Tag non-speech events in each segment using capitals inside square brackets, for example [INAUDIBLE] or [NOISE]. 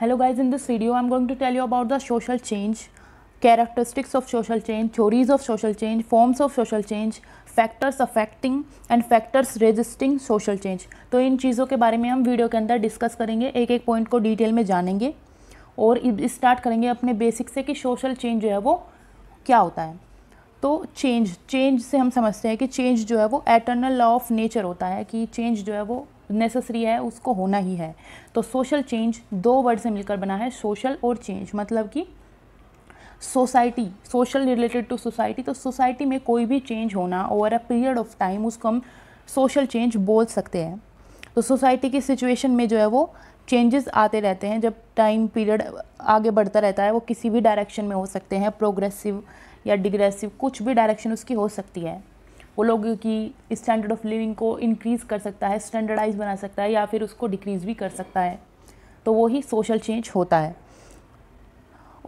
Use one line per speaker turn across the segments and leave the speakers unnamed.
Hello guys in this video I am going to tell you about the social change characteristics of social change theories of social change forms of social change factors affecting and factors resisting social change तो इन चीज़ों के बारे में हम video के अंदर discuss करेंगे एक एक पॉइंट को डिटेल में जानेंगे और स्टार्ट करेंगे अपने बेसिक से कि सोशल चेंज जो है वो क्या होता है तो चेंज चेंज से हम समझते हैं कि चेंज जो है वो एटर्नल लॉ ऑफ नेचर होता है कि चेंज जो है वो नेसेसरी है उसको होना ही है तो सोशल चेंज दो वर्ड से मिलकर बना है सोशल और चेंज मतलब कि society social related to society तो सोसाइटी में कोई भी चेंज होना over a period of time उसको हम सोशल चेंज बोल सकते हैं तो सोसाइटी की सिचुएशन में जो है वो चेंजेस आते रहते हैं जब टाइम पीरियड आगे बढ़ता रहता है वो किसी भी डायरेक्शन में हो सकते हैं प्रोग्रेसिव या डिग्रेसिव कुछ भी डायरेक्शन उसकी हो सकती है वो लोगों की स्टैंडर्ड ऑफ लिविंग को इंक्रीज़ कर सकता है स्टैंडर्डाइज बना सकता है या फिर उसको डिक्रीज़ भी कर सकता है तो वही सोशल चेंज होता है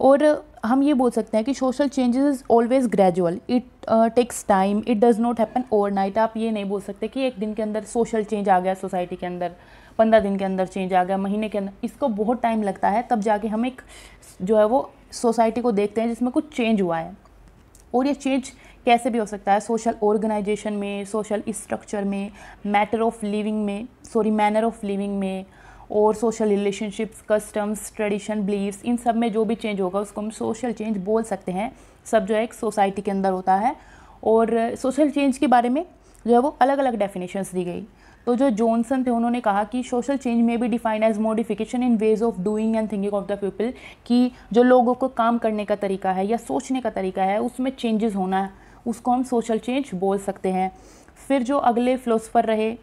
और हम ये बोल सकते हैं कि social changes is always gradual it takes time it does not happen overnight आप ये नहीं बोल सकते कि एक दिन के अंदर सोशल चेंज आ गया सोसाइटी के अंदर पंद्रह दिन के अंदर चेंज आ गया महीने के अंदर इसको बहुत टाइम लगता है तब जाके हम एक जो है वो सोसाइटी को देखते हैं जिसमें कुछ चेंज हुआ है और ये चेंज कैसे भी हो सकता है सोशल ऑर्गेनाइजेशन में सोशल स्ट्रक्चर में मैटर ऑफ लिविंग में सॉरी मैनर ऑफ लिविंग में और social relationships customs tradition beliefs इन सब में जो भी चेंज होगा उसको हम सोशल चेंज बोल सकते हैं सब जो है एक सोसाइटी के अंदर होता है और सोशल चेंज के बारे में जो है वो अलग अलग डेफिनेशंस दी गई तो जो जॉनसन थे उन्होंने कहा कि सोशल चेंज में भी defined as modification in ways of doing and thinking of the people कि जो लोगों को काम करने का तरीका है या सोचने का तरीका है उसमें चेंजेस होना है उसको हम सोशल चेंज बोल सकते हैं फिर जो अगले फिलोसफर रहे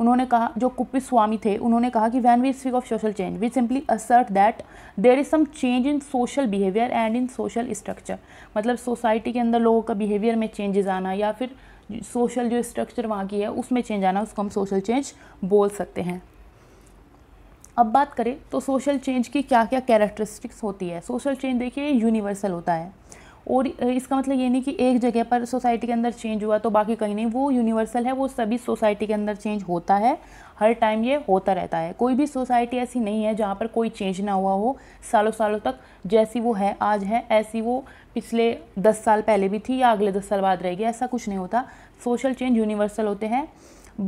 उन्होंने कहा जो कुप्पी स्वामी थे उन्होंने कहा कि when we speak of social change we simply assert that there is some change in social behaviour and in social structure मतलब सोसाइटी के अंदर लोगों का बिहेवियर में चेंजेस आना या फिर सोशल जो स्ट्रक्चर वहाँ की है उसमें चेंज आना उसको हम सोशल चेंज बोल सकते हैं अब बात करें तो सोशल चेंज की क्या क्या कैरेक्टरिस्टिक्स होती है सोशल चेंज देखिए यूनिवर्सल होता है और इसका मतलब ये नहीं कि एक जगह पर सोसाइटी के अंदर चेंज हुआ तो बाकी कहीं नहीं वो यूनिवर्सल है वो सभी सोसाइटी के अंदर चेंज होता है हर टाइम ये होता रहता है कोई भी सोसाइटी ऐसी नहीं है जहाँ पर कोई चेंज ना हुआ हो सालों सालों तक जैसी वो है आज है ऐसी वो पिछले दस साल पहले भी थी या अगले दस साल बाद रहेगी ऐसा कुछ नहीं होता सोशल चेंज यूनिवर्सल होते हैं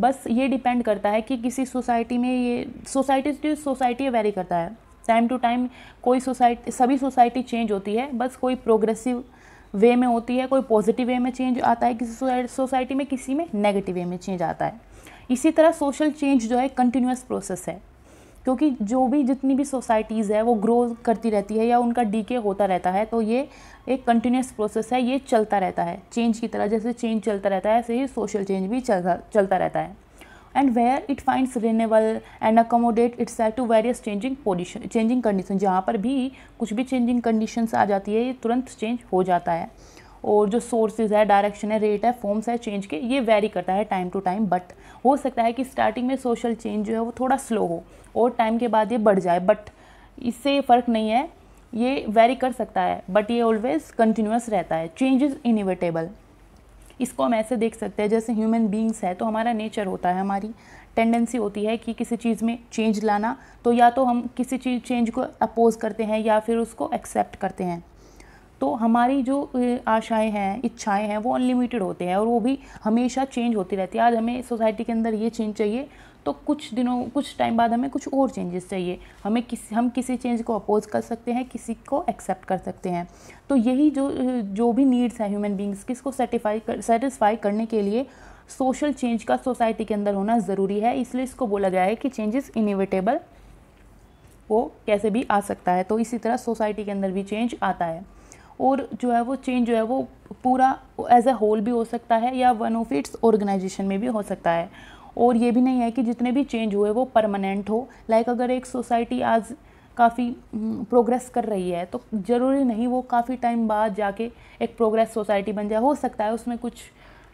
बस ये डिपेंड करता है कि किसी सोसाइटी में ये सोसाइटी सोसाइटी वेरी करता है टाइम टू टाइम कोई सोसाइटी सभी सोसाइटी चेंज होती है बस कोई प्रोग्रेसिव वे में होती है कोई पॉजिटिव वे में चेंज आता है किसी सोसाइटी में किसी में नेगेटिव वे में चेंज आता है इसी तरह सोशल चेंज जो है कंटिन्यूस प्रोसेस है क्योंकि जो भी जितनी भी सोसाइटीज़ है वो ग्रो करती रहती है या उनका डीके होता रहता है तो ये एक कंटिन्यूस प्रोसेस है ये चलता रहता है चेंज की तरह जैसे चेंज चलता रहता है ऐसे ही सोशल चेंज भी चलता चलता रहता है and where it finds enable and accommodate itself to various changing position changing condition जहाँ पर भी कुछ भी चेंजिंग conditions आ जाती है ये तुरंत चेंज हो जाता है और जो सोर्सेज है डायरेक्शन है रेट है फॉर्म्स है चेंज के ये वेरी करता है टाइम टू टाइम बट हो सकता है कि स्टार्टिंग में सोशल चेंज जो है वो थोड़ा स्लो हो और टाइम के बाद ये बढ़ जाए बट इससे फ़र्क नहीं है ये वेरी कर सकता है बट ये ऑलवेज कंटिन्यूस रहता है चेंज इज़ इनिवेटेबल इसको हम ऐसे देख सकते हैं जैसे ह्यूमन बींग्स है तो हमारा नेचर होता है हमारी टेंडेंसी होती है कि किसी चीज़ में चेंज लाना तो या तो हम किसी चीज़ चेंज को अपोज करते हैं या फिर उसको एक्सेप्ट करते हैं तो हमारी जो आशाएं हैं इच्छाएं हैं वो अनलिमिटेड होते हैं और वो भी हमेशा चेंज होती रहती है आज हमें सोसाइटी के अंदर ये चेंज चाहिए तो कुछ दिनों कुछ टाइम बाद हमें कुछ और चेंजेस चाहिए हमें किस हम किसी चेंज को अपोज कर सकते हैं किसी को एक्सेप्ट कर सकते हैं तो यही जो जो भी नीड्स हैं ह्यूमन बींग्स किसको सेटिफाई कर सेटिस्फाई करने के लिए सोशल चेंज का सोसाइटी के अंदर होना ज़रूरी है इसलिए इसको बोला गया है कि चेंजेस इनिविटेबल वो कैसे भी आ सकता है तो इसी तरह सोसाइटी के अंदर भी चेंज आता है और जो है वो चेंज जो है वो पूरा एज ए होल भी हो सकता है या वन ऑफ इट्स ऑर्गेनाइजेशन में भी हो सकता है और ये भी नहीं है कि जितने भी चेंज हुए वो परमानेंट हो लाइक अगर एक सोसाइटी आज काफ़ी प्रोग्रेस हम्म, कर रही है तो ज़रूरी नहीं वो काफ़ी टाइम बाद जाके एक प्रोग्रेस सोसाइटी बन जाए हो सकता है उसमें कुछ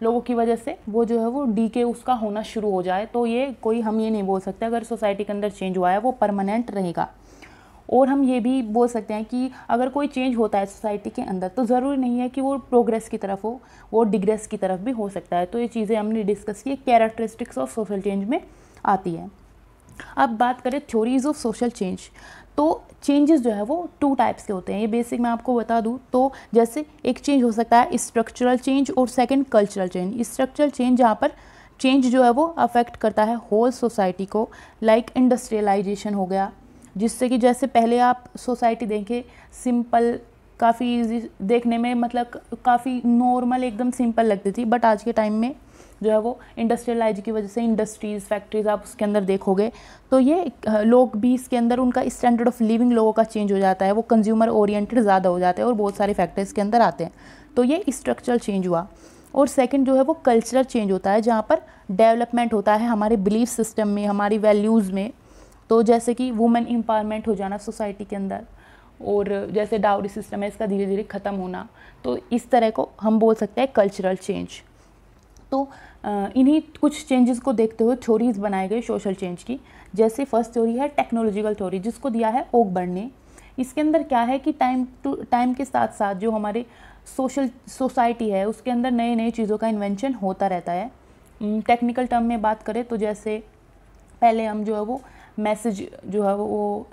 लोगों की वजह से वो जो है वो डी के उसका होना शुरू हो जाए तो ये कोई हम ये नहीं बोल सकते अगर सोसाइटी के अंदर चेंज हुआ है वो परमानेंट रहेगा और हम ये भी बोल सकते हैं कि अगर कोई चेंज होता है सोसाइटी के अंदर तो ज़रूरी नहीं है कि वो प्रोग्रेस की तरफ हो वो डिग्रेस की तरफ भी हो सकता है तो ये चीज़ें हमने डिस्कस की कैरेक्टरिस्टिक्स ऑफ सोशल चेंज में आती है अब बात करें थ्योरीज ऑफ सोशल चेंज तो चेंजेस जो है वो टू टाइप्स के होते हैं ये बेसिक मैं आपको बता दूँ तो जैसे एक चेंज हो सकता है स्ट्रक्चरल चेंज और second cultural change structural change जहाँ पर चेंज जो है वो अफेक्ट करता है होल सोसाइटी को लाइक इंडस्ट्रियलाइजेशन हो गया जिससे कि जैसे पहले आप सोसाइटी देखें सिंपल काफ़ी इजी देखने में मतलब काफ़ी नॉर्मल एकदम सिंपल लगती थी बट आज के टाइम में जो है वो इंडस्ट्रियलाइज की वजह से इंडस्ट्रीज़ फैक्ट्रीज़ आप उसके अंदर देखोगे तो ये लोग भी इसके अंदर उनका स्टैंडर्ड ऑफ लिविंग लोगों का चेंज हो जाता है वो कंज्यूमर ओरिएंटेड ज़्यादा हो जाते हैं और बहुत सारे फैक्टर्स के अंदर आते हैं तो ये स्ट्रक्चरल चेंज हुआ और सेकंड जो है वो कल्चरल चेंज होता है जहाँ पर डेवलपमेंट होता है हमारे बिलीफ सिस्टम में हमारी वैल्यूज़ में तो जैसे कि वुमेन एम्पावरमेंट हो जाना सोसाइटी के अंदर और जैसे डाउरी सिस्टम है इसका धीरे धीरे ख़त्म होना तो इस तरह को हम बोल सकते हैं कल्चरल चेंज तो इन्हीं कुछ चेंजेस को देखते हुए थ्योरीज बनाए गए सोशल चेंज की जैसे फर्स्ट थ्योरी है टेक्नोलॉजिकल थ्योरी जिसको दिया है ओक ने इसके अंदर क्या है कि टाइम टू टाइम के साथ साथ जो हमारे सोशल सोसाइटी है उसके अंदर नए नए चीज़ों का इन्वेंशन होता रहता है टेक्निकल टर्म में बात करें तो जैसे पहले हम जो है वो मैसेज जो है वो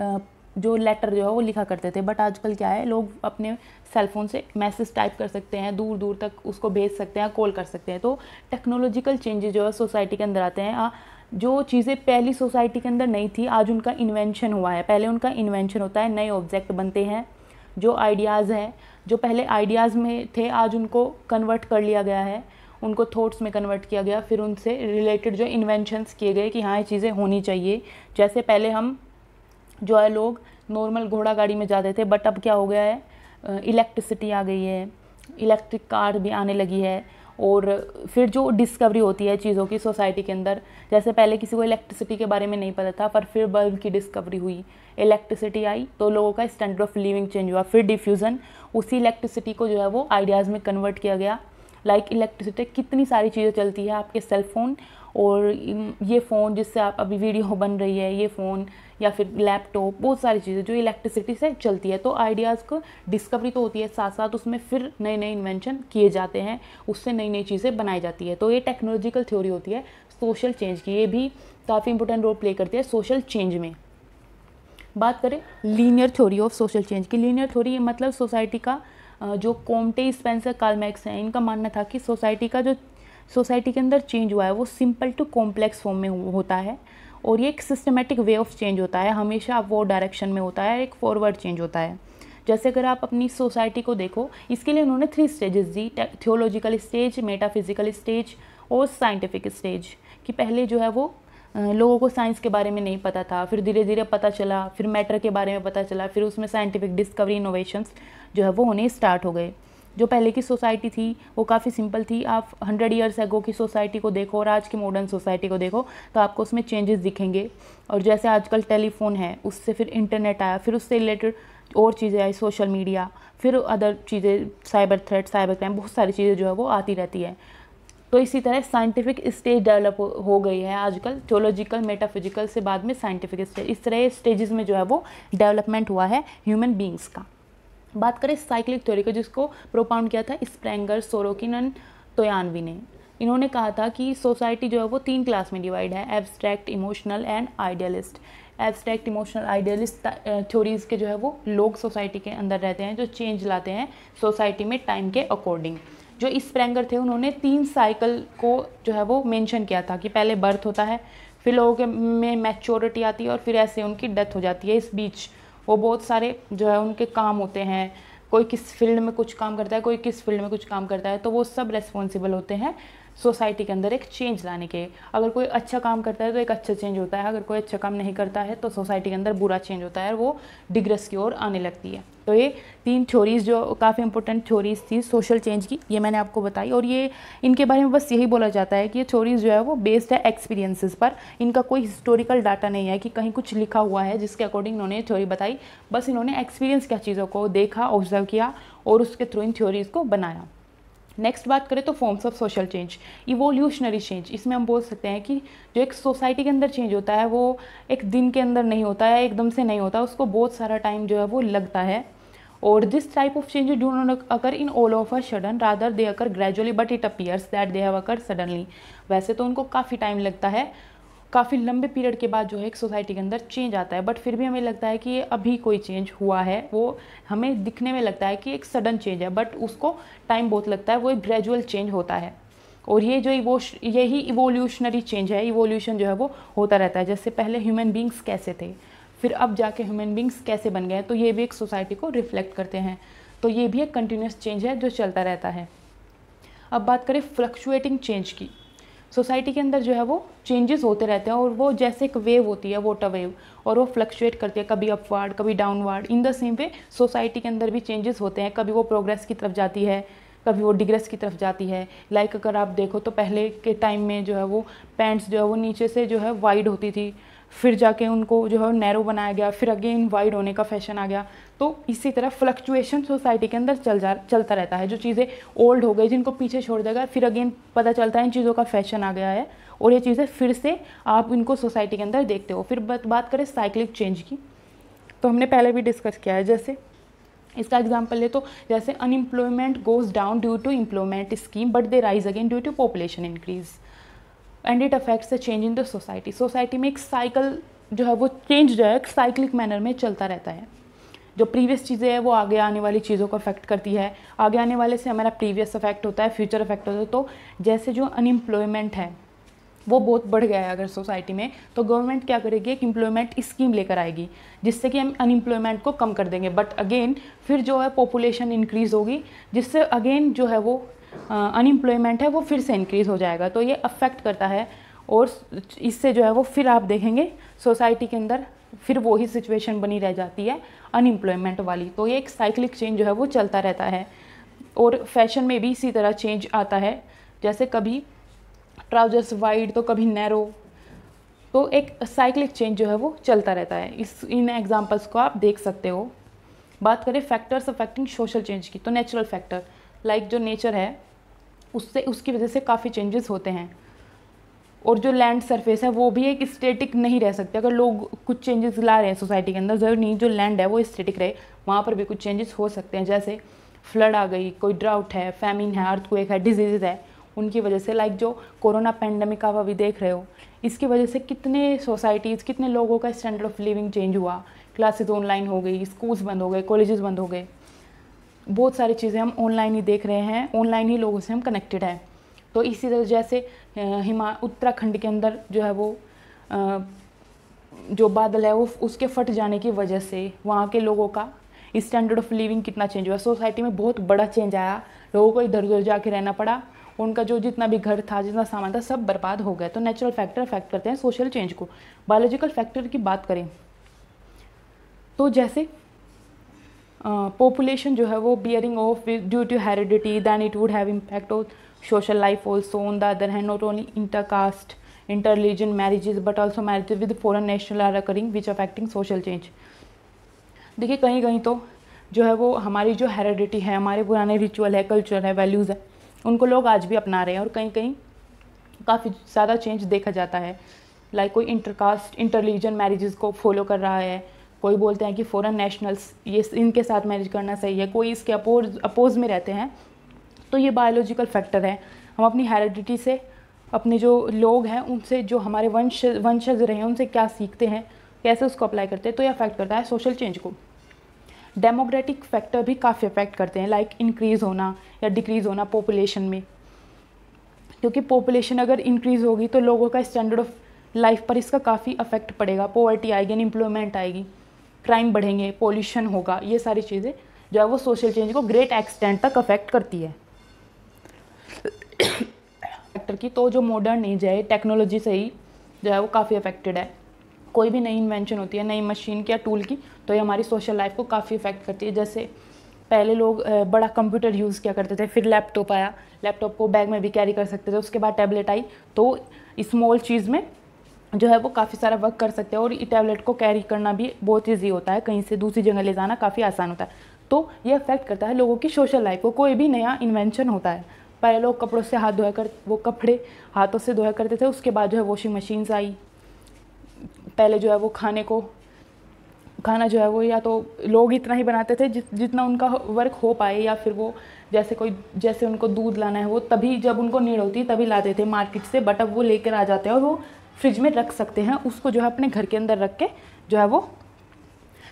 जो लेटर जो है वो लिखा करते थे बट आजकल क्या है लोग अपने सेलफोन से मैसेज टाइप कर सकते हैं दूर दूर तक उसको भेज सकते हैं कॉल कर सकते हैं तो टेक्नोलॉजिकल चेंजेस जो है सोसाइटी के अंदर आते हैं आ, जो चीज़ें पहली सोसाइटी के अंदर नहीं थी आज उनका इन्वेंशन हुआ है पहले उनका इन्वेंशन होता है नए ऑब्जेक्ट बनते हैं जो आइडियाज़ हैं जो पहले आइडियाज़ में थे आज उनको कन्वर्ट कर लिया गया है उनको थॉट्स में कन्वर्ट किया गया फिर उनसे रिलेटेड जो इन्वेंशंस किए गए कि हाँ ये चीज़ें होनी चाहिए जैसे पहले हम जो है लोग नॉर्मल घोड़ा गाड़ी में जाते थे बट अब क्या हो गया है इलेक्ट्रिसिटी आ गई है इलेक्ट्रिक कार भी आने लगी है और फिर जो डिस्कवरी होती है चीज़ों की सोसाइटी के अंदर जैसे पहले किसी को इलेक्ट्रिसिटी के बारे में नहीं पता था पर फिर बल्ब की डिस्कवरी हुई इलेक्ट्रिसिटी आई तो लोगों का स्टैंडर्ड ऑफ लिविंग चेंज हुआ फिर डिफ्यूज़न उसी इलेक्ट्रिसिटी को जो है वो आइडियाज़ में कन्वर्ट किया गया लाइक इलेक्ट्रिसिटी कितनी सारी चीज़ें चलती है आपके सेल फ़ोन और ये फ़ोन जिससे आप अभी वीडियो बन रही है ये फ़ोन या फिर लैपटॉप बहुत सारी चीज़ें जो इलेक्ट्रिसिटी से चलती है तो आइडियाज़ को डिस्कवरी तो होती है साथ साथ उसमें फिर नए नए इन्वेंशन किए जाते हैं उससे नई नई चीज़ें बनाई जाती है तो ये टेक्नोलॉजिकल थ्योरी होती है सोशल चेंज की ये भी काफ़ी इंपॉर्टेंट रोल प्ले करती है सोशल चेंज में बात करें linear theory of social change की लीनियर थ्योरी मतलब सोसाइटी का जो कोमटे स्पेंसर कार्लमैक्स हैं इनका मानना था कि सोसाइटी का जो सोसाइटी के अंदर चेंज हुआ है वो सिंपल टू कॉम्प्लेक्स फॉर्म में होता है और ये एक सिस्टमेटिक वे ऑफ चेंज होता है हमेशा वो डायरेक्शन में होता है एक फॉरवर्ड चेंज होता है जैसे अगर आप अपनी सोसाइटी को देखो इसके लिए उन्होंने थ्री स्टेजेस दी थियोलॉजिकल स्टेज मेटाफिजिकल स्टेज और साइंटिफिक स्टेज कि पहले जो है वो लोगों को साइंस के बारे में नहीं पता था फिर धीरे धीरे पता चला फिर मैटर के बारे में पता चला फिर उसमें साइंटिफिक डिस्कवरी इनोवेशंस जो है वो होने स्टार्ट हो गए जो पहले की सोसाइटी थी वो काफ़ी सिंपल थी आप हंड्रेड ईयर्स एगो की सोसाइटी को देखो और आज की मॉडर्न सोसाइटी को देखो तो आपको उसमें चेंजेस दिखेंगे और जैसे आजकल टेलीफोन है उससे फिर इंटरनेट आया फिर उससे रिलेटेड और चीज़ें आई सोशल मीडिया फिर अदर चीज़ें साइबर थ्रेट साइबर क्राइम बहुत सारी चीज़ें जो है वो आती रहती है तो इसी तरह साइंटिफिक स्टेज डेवलप हो, गई है आजकल थियोलॉजिकल मेटाफिजिकल से बाद में साइंटिफिक स्टेज इस तरह स्टेजेस में जो है वो डेवलपमेंट हुआ है ह्यूमन बींग्स का बात करें साइक्लिक थ्योरी का जिसको प्रोपाउंड किया था स्प्रेंगर सोरोकिन तोयानवी ने इन्होंने कहा था कि सोसाइटी जो है वो तीन क्लास में डिवाइड है abstract emotional and idealist abstract emotional idealist theories के जो है वो लोग सोसाइटी के अंदर रहते हैं जो चेंज लाते हैं सोसाइटी में टाइम के अकॉर्डिंग जो इस स्प्रेंगर थे उन्होंने तीन साइकिल को जो है वो मेंशन किया था कि पहले बर्थ होता है फिर लोगों के में मैच्योरिटी आती है और फिर ऐसे उनकी डेथ हो जाती है इस बीच वो बहुत सारे जो है उनके काम होते हैं कोई किस फील्ड में कुछ काम करता है कोई किस फील्ड में कुछ काम करता है तो वो सब रेस्पॉन्सिबल होते हैं सोसाइटी के अंदर एक चेंज लाने के अगर कोई अच्छा काम करता है तो एक अच्छा चेंज होता है अगर कोई अच्छा काम नहीं करता है तो सोसाइटी के अंदर बुरा चेंज होता है और वो डिग्रेस की ओर आने लगती है तो ये तीन थ्योरीज जो काफ़ी इंपॉर्टेंट थ्योरीज थी सोशल चेंज की ये मैंने आपको बताई और ये इनके बारे में बस यही बोला जाता है कि ये थ्योरीज जो है वो बेस्ड है एक्सपीरियंसेस पर इनका कोई हिस्टोरिकल डाटा नहीं है कि कहीं कुछ लिखा हुआ है जिसके अकॉर्डिंग इन्होंने ये थ्योरी बताई बस इन्होंने एक्सपीरियंस क्या चीज़ों को देखा ऑब्जर्व किया और उसके थ्रू इन थ्योरीज़ को बनाया नेक्स्ट बात करें तो forms of social change evolutionary change इसमें हम बोल सकते हैं कि जो एक सोसाइटी के अंदर चेंज होता है वो एक दिन के अंदर नहीं होता है एकदम से नहीं होता उसको बहुत सारा टाइम जो है वो लगता है और this type of change do not occur in all over sudden rather they occur gradually but it appears that they have occur suddenly वैसे तो उनको काफ़ी टाइम लगता है काफ़ी लंबे पीरियड के बाद जो है एक सोसाइटी के अंदर चेंज आता है बट फिर भी हमें लगता है कि ये अभी कोई चेंज हुआ है वो हमें दिखने में लगता है कि एक सडन चेंज है बट उसको टाइम बहुत लगता है वो एक ग्रेजुअल चेंज होता है और ये जो इवो यही इवोल्यूशनरी चेंज है इवोल्यूशन जो है वो होता रहता है जैसे पहले ह्यूमन बींग्स कैसे थे फिर अब जाके ह्यूमन बींग्स कैसे बन गए तो ये भी एक सोसाइटी को रिफ्लेक्ट करते हैं तो ये भी एक कंटिन्यूस चेंज है जो चलता रहता है अब बात करें फ्लक्चुएटिंग चेंज की सोसाइटी के अंदर जो है वो चेंजेस होते रहते हैं और वो जैसे एक वेव होती है वोटर वेव और वो फ्लक्चुएट करती है कभी अपवार्ड कभी downward in the same way society के अंदर भी चेंजेस होते हैं कभी वो प्रोग्रेस की तरफ जाती है कभी वो डिग्रेस की तरफ जाती है लाइक like अगर आप देखो तो पहले के टाइम में जो है वो पैंट्स जो है वो नीचे से जो है वाइड होती थी फिर जाके उनको जो है नैरो बनाया गया फिर अगेन वाइड होने का फैशन आ गया तो इसी तरह फ्लक्चुएशन सोसाइटी के अंदर चल जा चलता रहता है जो चीज़ें ओल्ड हो गई जिनको पीछे छोड़ देगा फिर अगेन पता चलता है इन चीज़ों का फैशन आ गया है और ये चीज़ें फिर से आप इनको सोसाइटी के अंदर देखते हो फिर बात करें साइक्लिक चेंज की तो हमने पहले भी डिस्कस किया है जैसे इसका एग्जाम्पल ले तो जैसे unemployment goes down due to employment scheme but they rise again due to population increase and it affects the change in the society society में एक साइकिल जो है वो चेंज जो है साइकिलिक मैनर में चलता रहता है जो प्रीवियस चीज़ें हैं वो आगे आने वाली चीज़ों को अफेक्ट करती है आगे आने वाले से हमारा प्रीवियस अफेक्ट होता है फ्यूचर अफेक्ट होता है तो जैसे जो अनएम्प्लॉयमेंट है वो बहुत बढ़ गया है अगर सोसाइटी में तो गवर्नमेंट क्या करेगी एक इम्प्लॉयमेंट स्कीम लेकर आएगी जिससे कि हम अनएम्प्लॉयमेंट को कम कर देंगे बट अगेन फिर जो है पॉपुलेशन इंक्रीज़ होगी जिससे अगेन जो है वो अनएम्प्लॉयमेंट है वो फिर से इंक्रीज़ हो जाएगा तो ये अफेक्ट करता है और इससे जो है वो फिर आप देखेंगे सोसाइटी के अंदर फिर वही सिचुएशन बनी रह जाती है अनएम्प्लॉयमेंट वाली तो ये एक साइक्लिक चेंज जो है वो चलता रहता है और फैशन में भी इसी तरह चेंज आता है जैसे कभी ट्राउजर्स वाइड तो कभी नैरो तो एक साइक्लिक चेंज जो है वो चलता रहता है इस इन एग्जांपल्स को आप देख सकते हो बात करें फैक्टर्स अफेक्टिंग सोशल चेंज की तो नेचुरल फैक्टर लाइक like जो नेचर है उससे उसकी वजह से काफ़ी चेंजेस होते हैं और जो लैंड सरफेस है वो भी एक स्टेटिक नहीं रह सकते अगर लोग कुछ चेंजेस ला रहे हैं सोसाइटी के अंदर जरूर नहीं जो लैंड है वो स्टेटिक रहे वहाँ पर भी कुछ चेंजेस हो सकते हैं जैसे फ्लड आ गई कोई ड्राउट है फैमिन है अर्थक्वेक है डिजीज़ है उनकी वजह से लाइक जो कोरोना पैंडमिक आप अभी देख रहे हो इसकी वजह से कितने सोसाइटीज़ कितने लोगों का स्टैंडर्ड ऑफ लिविंग चेंज हुआ क्लासेस ऑनलाइन हो गई स्कूल्स बंद हो गए कॉलेजेस बंद हो गए बहुत सारी चीज़ें हम ऑनलाइन ही देख रहे हैं ऑनलाइन ही लोगों से हम कनेक्टेड हैं तो इसी तरह जैसे हिमा उत्तराखंड के अंदर जो है वो जो बादल है वो उसके फट जाने की वजह से वहाँ के लोगों का स्टैंडर्ड ऑफ लिविंग कितना चेंज हुआ सोसाइटी में बहुत बड़ा चेंज आया लोगों को इधर उधर जाके रहना पड़ा उनका जो जितना भी घर था जितना सामान था सब बर्बाद हो गया तो नेचुरल फैक्टर अफेक्ट करते हैं सोशल चेंज को बायोलॉजिकल फैक्टर की बात करें तो जैसे पॉपुलेशन जो है वो bearing of due to heredity then it would have impact of social life also on the other hand not only inter caste inter religion marriages but also marriage with foreign national are occurring which affecting social change देखिए कहीं कहीं तो जो है वो हमारी जो heredity है हमारे पुराने रिचुअल है कल्चर है वैल्यूज़ है उनको लोग आज भी अपना रहे हैं और कहीं कहीं काफ़ी ज़्यादा चेंज देखा जाता है लाइक like कोई इंटरकास्ट इंटर रिलीजन मैरिज को फॉलो कर रहा है कोई बोलते हैं कि फ़ॉरन नेशनल्स ये इनके साथ मैरिज करना सही है कोई इसके अपोज अपोज में रहते हैं तो ये बायोलॉजिकल फैक्टर है हम अपनी हेरिडिटी से अपने जो लोग हैं उनसे जो हमारे वंश वंशज रहे हैं उनसे क्या सीखते हैं कैसे उसको अप्लाई करते हैं तो ये अफेक्ट करता है सोशल चेंज को डेमोक्रेटिक फैक्टर भी काफ़ी अफेक्ट करते हैं लाइक इंक्रीज़ होना या डिक्रीज़ होना पॉपुलेशन में क्योंकि पॉपुलेशन अगर इंक्रीज़ होगी तो लोगों का स्टैंडर्ड ऑफ लाइफ पर इसका काफ़ी अफेक्ट पड़ेगा पॉवर्टी आएगी अनएम्प्लॉयमेंट आएगी क्राइम बढ़ेंगे पोल्यूशन होगा ये सारी चीज़ें जो है वो सोशल चेंज को ग्रेट एक्सटेंट तक अफेक्ट करती है फैक्टर की तो जो मॉडर्न एज है टेक्नोलॉजी से ही जो है वो काफ़ी अफेक्टेड है कोई भी नई इन्वेंशन होती है नई मशीन की या टूल की तो ये हमारी सोशल लाइफ को काफ़ी अफेक्ट करती है जैसे पहले लोग बड़ा कंप्यूटर यूज़ किया करते थे फिर लैपटॉप आया लैपटॉप को बैग में भी कैरी कर सकते थे उसके बाद टैबलेट आई तो स्मॉल चीज़ में जो है वो काफ़ी सारा वर्क कर सकते हैं और ई टैबलेट को कैरी करना भी बहुत ईजी होता है कहीं से दूसरी जगह ले जाना काफ़ी आसान होता है तो ये अफेक्ट करता है लोगों की सोशल लाइफ को कोई भी नया इन्वेंशन होता है पहले लोग कपड़ों से हाथ धोया कर वो कपड़े हाथों से धोया करते थे उसके बाद जो है वॉशिंग मशीन्स आई पहले जो है वो खाने को खाना जो है वो या तो लोग इतना ही बनाते थे जि, जितना उनका वर्क हो पाए या फिर वो जैसे कोई जैसे उनको दूध लाना है वो तभी जब उनको नीड होती तभी लाते थे मार्केट से बट अब वो लेकर आ जाते हैं और वो फ्रिज में रख सकते हैं उसको जो है अपने घर के अंदर रख के जो है वो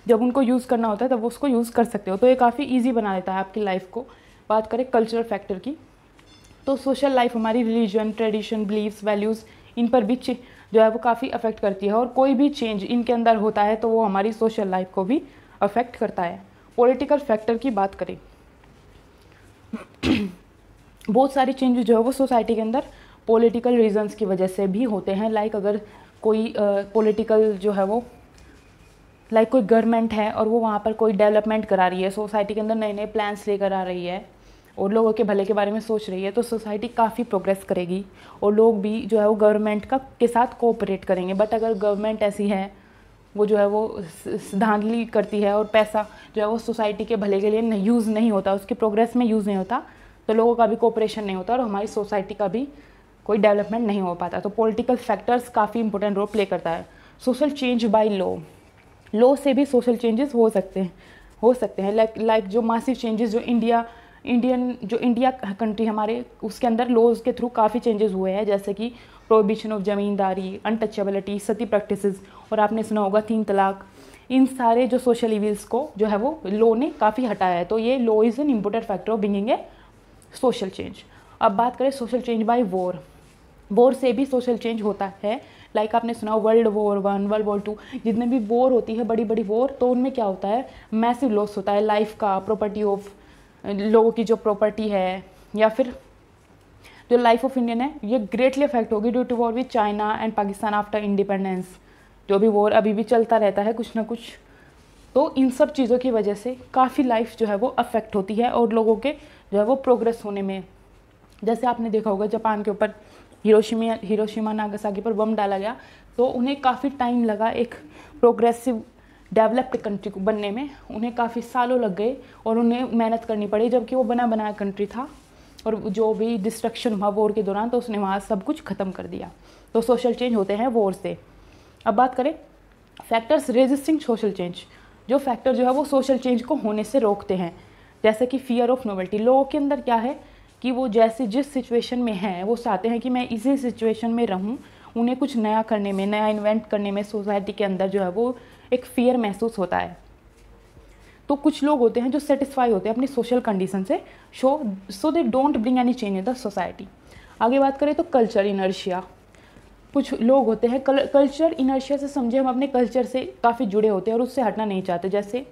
जब उनको यूज़ करना होता है तब वो उसको यूज़ कर सकते हो तो ये काफ़ी ईजी बना देता है आपकी लाइफ को बात करें कल्चरल फैक्टर की तो सोशल लाइफ हमारी रिलीजन ट्रेडिशन बिलीव्स वैल्यूज़ इन पर भी जो है वो काफ़ी अफेक्ट करती है और कोई भी चेंज इनके अंदर होता है तो वो हमारी सोशल लाइफ को भी अफेक्ट करता है पॉलिटिकल फैक्टर की बात करें [CLEARS THROAT] बहुत सारी चेंजेस जो है वो सोसाइटी के अंदर पॉलिटिकल रीजंस की वजह से भी होते हैं लाइक अगर कोई पॉलिटिकल जो है वो लाइक कोई गवर्नमेंट है और वो वहाँ पर कोई डेवलपमेंट करा रही है सोसाइटी के अंदर नए नए प्लान्स लेकर आ रही है और लोगों के भले के बारे में सोच रही है तो सोसाइटी काफ़ी प्रोग्रेस करेगी और लोग भी जो है वो गवर्नमेंट का के साथ कोऑपरेट करेंगे बट अगर गवर्नमेंट ऐसी है वो जो है वो धांधली करती है और पैसा जो है वो सोसाइटी के भले के लिए यूज़ नहीं होता उसकी प्रोग्रेस में यूज़ नहीं होता तो लोगों का भी कोऑपरेशन नहीं होता और हमारी सोसाइटी का भी कोई डेवलपमेंट नहीं हो पाता तो पॉलिटिकल फैक्टर्स काफ़ी इंपॉर्टेंट रोल प्ले करता है social change by law law से भी सोशल चेंजेस हो सकते हैं हो सकते हैं लाइक like, लाइक like जो मासिव चेंजेस जो इंडिया इंडियन जो इंडिया कंट्री हमारे उसके अंदर लॉज के थ्रू काफ़ी चेंजेस हुए हैं जैसे कि prohibition of zamindari untouchability sati practices और आपने सुना होगा तीन तलाक इन सारे जो सोशल इविल्स को जो है वो लॉ ने काफ़ी हटाया है तो ये law is an important factor of bringing a social change अब बात करें सोशल चेंज बाय वॉर बोर से भी सोशल चेंज होता है लाइक like आपने सुना world war one world war two जितने भी वॉर होती है बड़ी बड़ी वॉर तो उनमें क्या होता है मैसिव लॉस होता है लाइफ का प्रॉपर्टी ऑफ लोगों की जो प्रॉपर्टी है या फिर जो लाइफ ऑफ इंडियन है ये ग्रेटली अफेक्ट होगी due to war with China and Pakistan after independence जो भी वॉर अभी भी चलता रहता है कुछ ना कुछ तो इन सब चीज़ों की वजह से काफ़ी लाइफ जो है वो अफेक्ट होती है और लोगों के जो है वो प्रोग्रेस होने में जैसे आपने देखा होगा जापान के ऊपर हिरोशिमा हिरोशिमा नागासाकी पर बम डाला गया तो उन्हें काफ़ी टाइम लगा एक प्रोग्रेसिव डेवलप्ड कंट्री को बनने में उन्हें काफ़ी सालों लग गए और उन्हें मेहनत करनी पड़ी जबकि वो बना बनाया कंट्री था और जो भी डिस्ट्रक्शन हुआ वॉर के दौरान तो उसने वहाँ सब कुछ ख़त्म कर दिया तो सोशल चेंज होते हैं वॉर से अब बात करें फैक्टर्स रेजिस्टिंग सोशल चेंज जो फैक्टर जो है वो सोशल चेंज को होने से रोकते हैं जैसे कि फियर ऑफ नोवेल्टी लोगों के अंदर क्या है कि वो जैसे जिस सिचुएशन में हैं वो चाहते हैं कि मैं इसी सिचुएशन में रहूं उन्हें कुछ नया करने में नया इन्वेंट करने में सोसाइटी के अंदर जो है वो एक फियर महसूस होता है तो कुछ लोग होते हैं जो सेटिस्फाई होते हैं अपनी सोशल कंडीशन से so so they don't bring any change in the society आगे बात करें तो कल्चर इनर्शिया कुछ लोग होते हैं कल, कल्चर इनर्शिया से समझे हम अपने कल्चर से काफ़ी जुड़े होते हैं और उससे हटना नहीं चाहते जैसे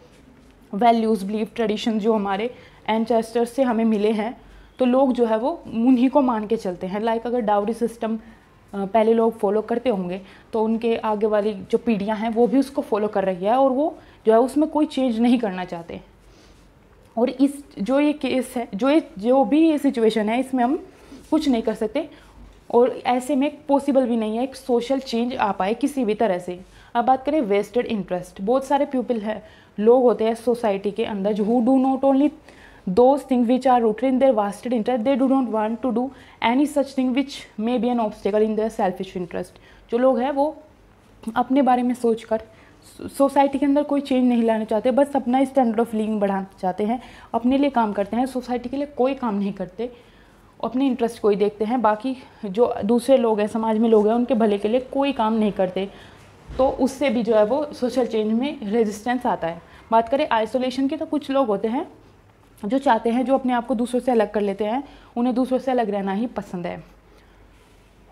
वैल्यूज़ बिलीव ट्रेडिशन जो हमारे एनचेस्टर्स से हमें मिले हैं तो लोग जो है वो उन्हीं को मान के चलते हैं लाइक अगर डावरी सिस्टम पहले लोग फॉलो करते होंगे तो उनके आगे वाली जो पीढ़ियाँ हैं वो भी उसको फॉलो कर रही है और वो जो है उसमें कोई चेंज नहीं करना चाहते और इस जो ये केस है जो ये जो भी ये सिचुएशन है इसमें हम कुछ नहीं कर सकते और ऐसे में पॉसिबल भी नहीं है एक सोशल चेंज आ पाए किसी भी तरह से अब बात करें वेस्टेड इंटरेस्ट बहुत सारे पीपल हैं लोग होते हैं सोसाइटी के अंदर जो who do not only those things which are rooted in their vested interest they do not want to do any such thing which may be an obstacle in their selfish interest जो लोग हैं वो अपने बारे में सोच कर society के अंदर कोई चेंज नहीं लाना चाहते बस अपना स्टैंडर्ड ऑफ लिविंग बढ़ाना चाहते हैं अपने लिए काम करते हैं सोसाइटी के लिए कोई काम नहीं करते अपने इंटरेस्ट को ही देखते हैं बाकी जो दूसरे लोग हैं समाज में लोग हैं उनके भले के लिए कोई काम नहीं करते तो उससे भी जो है वो सोशल चेंज में रेजिस्टेंस आता है बात करें आइसोलेशन की तो कुछ लोग होते हैं जो चाहते हैं जो अपने आप को दूसरों से अलग कर लेते हैं उन्हें दूसरों से अलग रहना ही पसंद है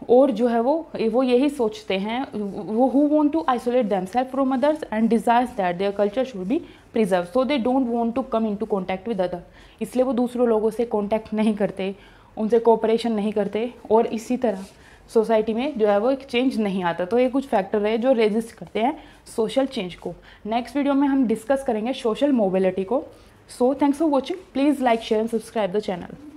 और जो है वो वो यही सोचते हैं वो who want to isolate them self from others and desires that their culture should be preserve so they don't want to come into contact with other इसलिए वो दूसरों लोगों से कॉन्टैक्ट नहीं करते उनसे कोऑपरेशन नहीं करते और इसी तरह सोसाइटी में जो है वो एक चेंज नहीं आता तो ये कुछ फैक्टर है जो रेजिस्ट करते हैं सोशल चेंज को नेक्स्ट वीडियो में हम डिस्कस करेंगे सोशल मोबिलिटी को So thanks for watching. Please like, share and subscribe the channel.